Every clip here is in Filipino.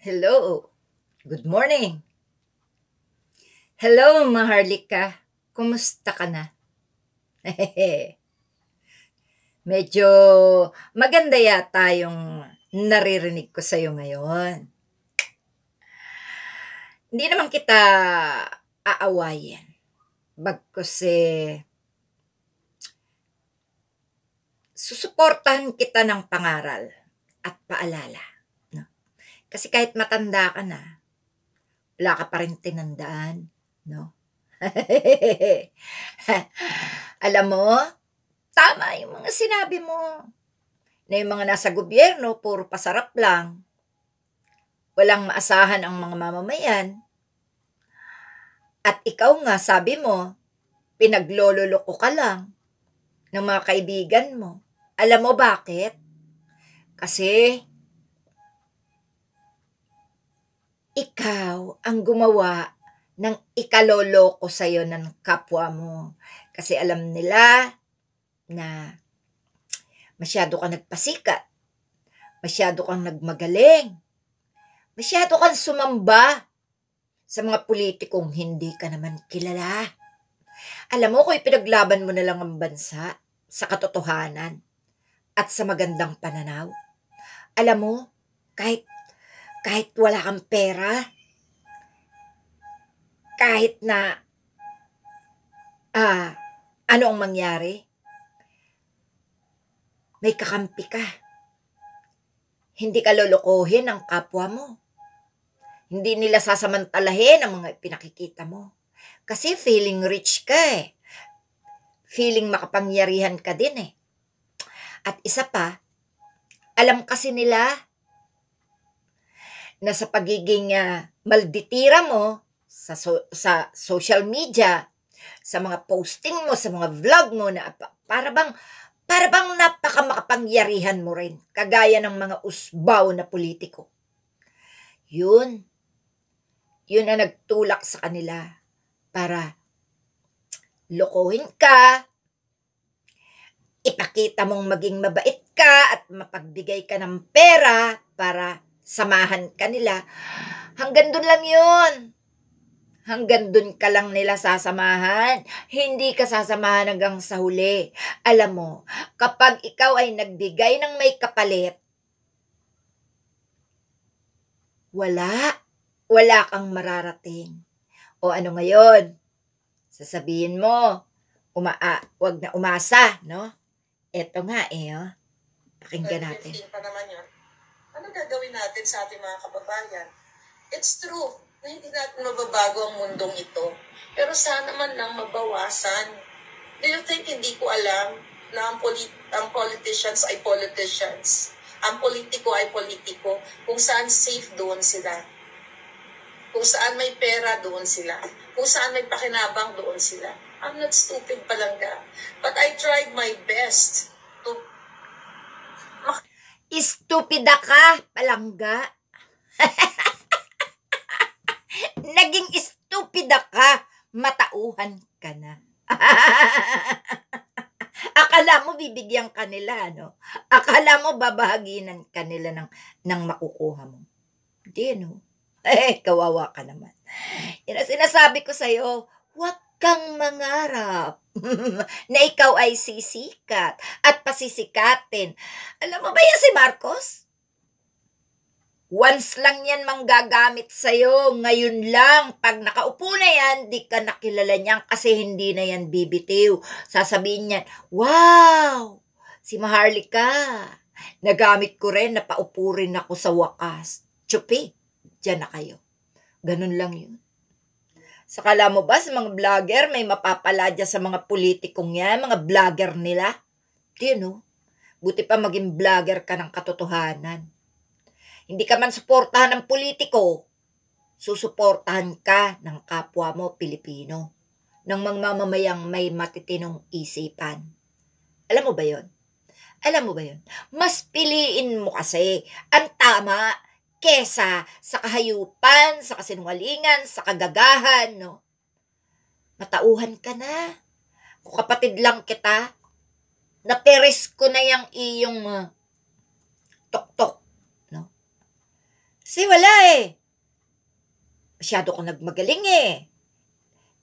Hello! Good morning! Hello, Maharlika! Kumusta ka na? Medyo maganda yata yung naririnig ko sa'yo ngayon. Hindi naman kita aawayan. Bagkos eh, susuportahan kita ng pangaral at paalala kasi kahit matanda ka na, wala ka pa rin tinandaan, no? Alam mo, tama yung mga sinabi mo na yung mga nasa gobyerno, puro pasarap lang. Walang maasahan ang mga mamamayan. At ikaw nga, sabi mo, pinaglololoko ka lang ng mga kaibigan mo. Alam mo bakit? Kasi ikaw ang gumawa ng ikaloloko sa'yo ng kapwa mo. Kasi alam nila na masyado kang nagpasikat, masyado kang nagmagaling, masyado kang sumamba sa mga politikong hindi ka naman kilala. Alam mo, kung ipinaglaban mo na lang ang bansa sa katotohanan at sa magandang pananaw, alam mo, kahit kahit wala kang pera, kahit na ah, ano ang mangyari? May kakampi ka. Hindi ka lolokohin ng kapwa mo. Hindi nila sasamantalahin ang mga pinakikita mo. Kasi feeling rich ka eh. Feeling makapangyarihan ka din eh. At isa pa, alam kasi nila na sa pagiging uh, malditira mo sa, so, sa social media, sa mga posting mo, sa mga vlog mo na para bang para bang napaka makapangyarihan mo rin, kagaya ng mga usbaw na politiko. Yun. Yun ang nagtulak sa kanila para lokohin ka, ipakita mong maging mabait ka at mapagbigay ka ng pera para samahan ka nila. Hanggang doon lang yun. Hanggang doon ka lang nila sasamahan. Hindi ka sasamahan hanggang sa huli. Alam mo, kapag ikaw ay nagbigay ng may kapalit, wala. Wala kang mararating. O ano ngayon? Sasabihin mo, uma ah, wag na umasa, no? Ito nga eh, oh. Pakinggan natin ano gagawin natin sa ating mga kababayan? It's true na hindi natin mababago ang mundong ito. Pero sana man lang mabawasan. Do you think hindi ko alam na ang, polit ang politicians ay politicians? Ang politiko ay politiko. Kung saan safe doon sila. Kung saan may pera doon sila. Kung saan may pakinabang doon sila. I'm not stupid palangga. But I tried my best to Istupida ka, palangga. Naging istupida ka, matauhan ka na. Akala mo bibigyan kanila, no? Akala mo babahaginan kanila ng, ng makukuha mo. Hindi, no? Eh, kawawa ka naman. Yan ang sinasabi ko sa'yo, what kang mangarap na ikaw ay sisikat at pasisikatin. Alam mo ba yan si Marcos? Once lang yan manggagamit sa'yo. Ngayon lang, pag nakaupo na yan, di ka nakilala niyan kasi hindi na yan bibitiw. Sasabihin niyan, Wow! Si Maharlika! Nagamit ko rin, napaupo rin ako sa wakas. Chupi, dyan na kayo. Ganun lang yun. Sa kala mo ba sa mga vlogger, may mapapala dyan sa mga politikong yan, mga vlogger nila? Di no? Buti pa maging vlogger ka ng katotohanan. Hindi ka man suportahan ng politiko, susuportahan ka ng kapwa mo Pilipino, ng mga mamamayang may matitinong isipan. Alam mo ba yon? Alam mo ba yon? Mas piliin mo kasi ang tama kesa sa kahayupan, sa kasinwalingan, sa kagagahan, no? Matauhan ka na. Kung kapatid lang kita, naperes ko na yung iyong uh, tok-tok, no? Kasi wala eh. Masyado ko nagmagaling eh.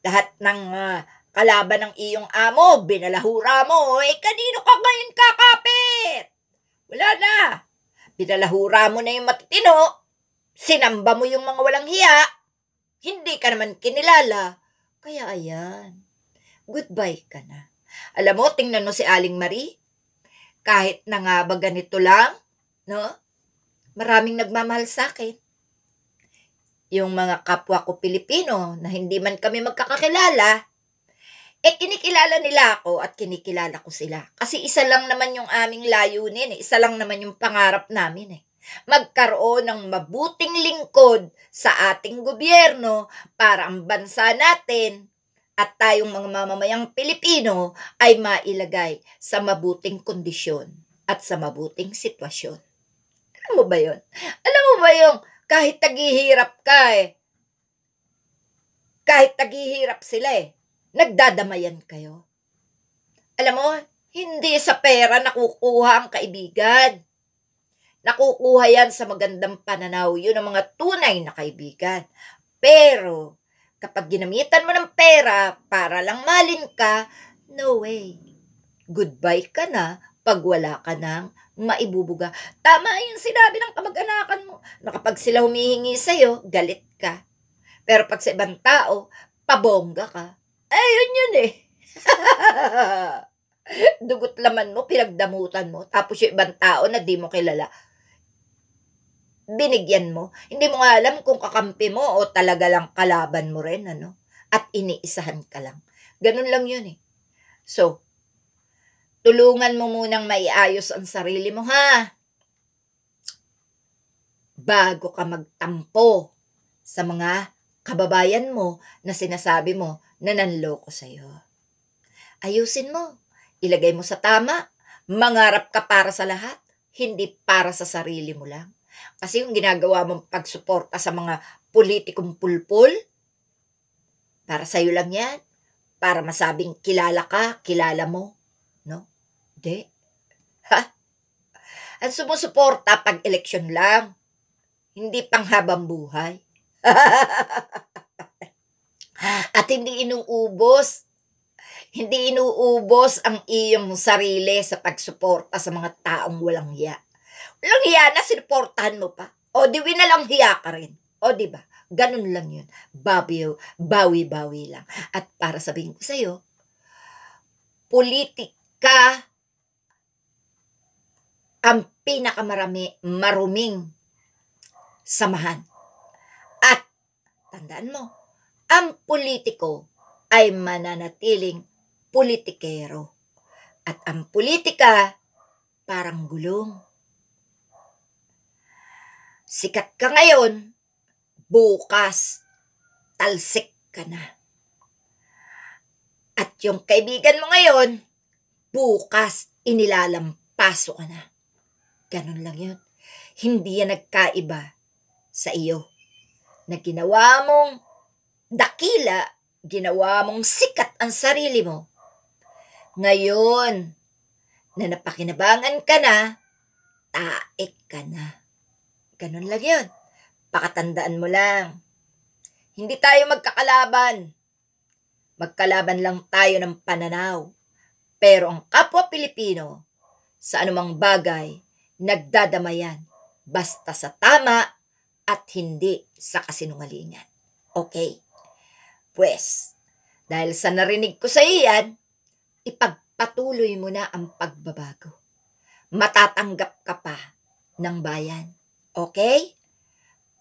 Lahat ng uh, kalaban ng iyong amo, binalahura mo, eh kanino ka ngayon kakapi? Pinalahura mo na yung matitino. Sinamba mo yung mga walang hiya. Hindi ka naman kinilala. Kaya ayan, goodbye ka na. Alam mo, tingnan mo si Aling Marie. Kahit na nga ba ganito lang, no? Maraming nagmamahal sa akin. Yung mga kapwa ko Pilipino na hindi man kami magkakakilala, eh, kinikilala nila ako at kinikilala ko sila. Kasi isa lang naman yung aming layunin, eh. isa lang naman yung pangarap namin eh. Magkaroon ng mabuting lingkod sa ating gobyerno para ang bansa natin at tayong mga mamamayang Pilipino ay mailagay sa mabuting kondisyon at sa mabuting sitwasyon. Alam mo ba yon? Alam mo ba yung kahit tagihirap ka eh, kahit tagihirap sila eh, Nagdadamayan kayo. Alam mo, hindi sa pera nakukuha ang kaibigan. Nakukuha yan sa magandang pananaw. Yun ang mga tunay na kaibigan. Pero, kapag ginamitan mo ng pera para lang malin ka, no way. Goodbye ka na pag wala ka ng maibubuga. Tama yung sinabi ng kamag-anakan mo na kapag sila humihingi sa'yo, galit ka. Pero pag sa ibang tao, pabongga ka. Ayun eh, yun eh. Dugot laman mo, pinagdamutan mo, tapos yung ibang tao na di mo kilala, binigyan mo. Hindi mo nga alam kung kakampi mo o talaga lang kalaban mo rin, ano? At iniisahan ka lang. Ganun lang yun eh. So, tulungan mo munang maiayos ang sarili mo, ha? Bago ka magtampo sa mga kababayan mo na sinasabi mo na nanloko sa'yo. Ayusin mo, ilagay mo sa tama, mangarap ka para sa lahat, hindi para sa sarili mo lang. Kasi yung ginagawa mong pagsuporta sa mga politikong pulpul, para sa'yo lang yan, para masabing kilala ka, kilala mo. No? Hindi. Ha? Ang sumusuporta pag eleksyon lang, hindi pang habang buhay. At hindi inuubos, hindi inuubos ang iyong sarili sa pagsuporta sa mga taong walang hiya. Walang hiya na, sinuportahan mo pa. O di winalang hiya ka rin. O di ba? Ganun lang yun. Bawi, bawi-bawi lang. At para sabihin ko sa'yo, politika ang pinakamarami, maruming samahan. At, tandaan mo, ang politiko ay mananatiling politikero. At ang politika, parang gulong. Sikat ka ngayon, bukas, talsik ka na. At yung kaibigan mo ngayon, bukas, inilalampaso ka na. Ganun lang yun. Hindi yan nagkaiba sa iyo na ginawa mong dakila, ginawa mong sikat ang sarili mo. Ngayon, na napakinabangan ka na, taik ka na. Ganun lang yun. Pakatandaan mo lang. Hindi tayo magkakalaban. Magkalaban lang tayo ng pananaw. Pero ang kapwa Pilipino, sa anumang bagay, nagdadamayan. Basta sa tama at hindi sa kasinungalingan. Okay? Pwes, dahil sa narinig ko sa iyan, ipagpatuloy mo na ang pagbabago. Matatanggap ka pa ng bayan. Okay?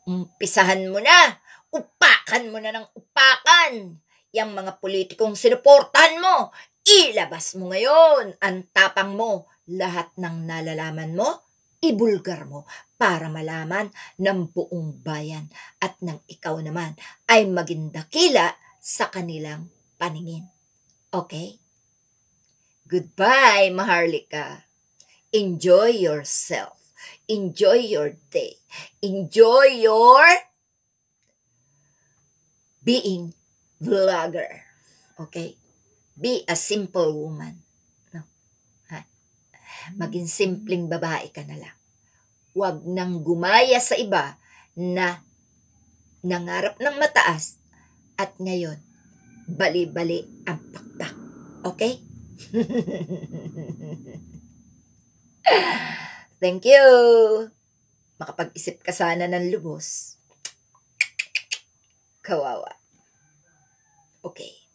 Umpisahan mo na. Upakan mo na ng upakan. Yang mga politikong sinuportahan mo, ilabas mo ngayon ang tapang mo. Lahat ng nalalaman mo, ibulgar mo para malaman ng buong bayan at ng ikaw naman ay maging dakila sa kanilang paningin. Okay? Goodbye, Maharlika. Enjoy yourself. Enjoy your day. Enjoy your being vlogger. Okay? Be a simple woman. No? Ha? Maging simpleng babae ka na lang. Huwag nang gumaya sa iba na nangarap ng mataas at ngayon, bali-bali ang pakpak. Okay? Thank you! Makapag-isip ka sana ng lubos. Kawawa. Okay.